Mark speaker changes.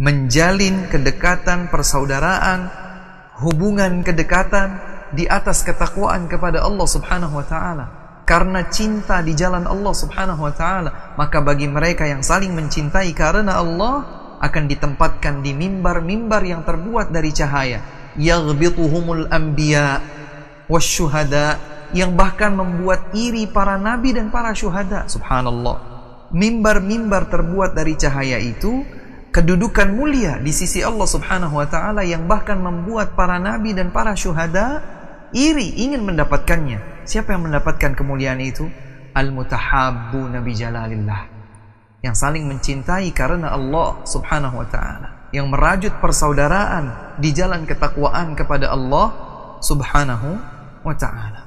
Speaker 1: menjalin kedekatan persaudaraan, hubungan kedekatan di atas ketakwaan kepada Allah Subhanahu wa taala. Karena cinta di jalan Allah Subhanahu wa taala, maka bagi mereka yang saling mencintai karena Allah akan ditempatkan di mimbar-mimbar yang terbuat dari cahaya. Yaghbituhumul anbiya wasyuhada yang bahkan membuat iri para nabi dan para syuhada. Subhanallah. Mimbar-mimbar terbuat dari cahaya itu kedudukan mulia di sisi Allah Subhanahu wa taala yang bahkan membuat para nabi dan para syuhada iri ingin mendapatkannya. Siapa yang mendapatkan kemuliaan itu? Al-mutahabbu nabi jalalillah. Yang saling mencintai karena Allah Subhanahu wa taala, yang merajut persaudaraan di jalan ketakwaan kepada Allah Subhanahu wa taala.